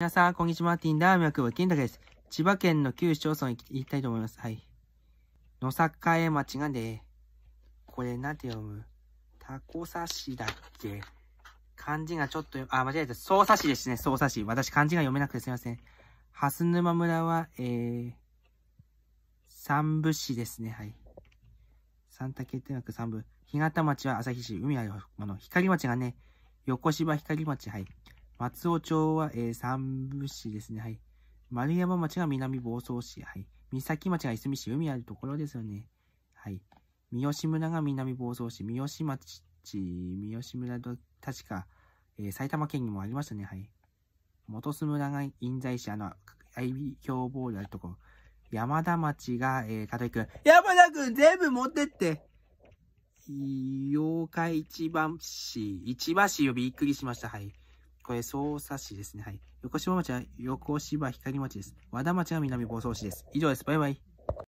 皆さん、こんにちは。マーティンダーミだ。宮ン健太です。千葉県の旧市町村に行きたいと思います。はい。野栄町がね、これなんて読むタコ刺しだっけ漢字がちょっと、あ、間違えた。匝瑳市ですね。匝瑳市。私漢字が読めなくてすいません。蓮沼村は、えー、三部市ですね。はい。三竹ってなく三部。日潟町は旭市、海はる、あの、光町がね、横芝光町、はい。松尾町は、えー、三部市ですね。はい。丸山町が南房総市。はい。三崎町がいすみ市。海あるところですよね。はい。三好村が南房総市。三好町、三好村と、確か、えー、埼玉県にもありましたね。はい。本栖村が印西市。あの、愛嬌ボールあるところ。山田町が、えー、加藤く山田君全部持ってって。妖怪一番市、市番市をびっくりしました。はい。これ、匝瑳市ですね。はい。横芝町は横芝光町です。和田町は南房総市です。以上です。バイバイ。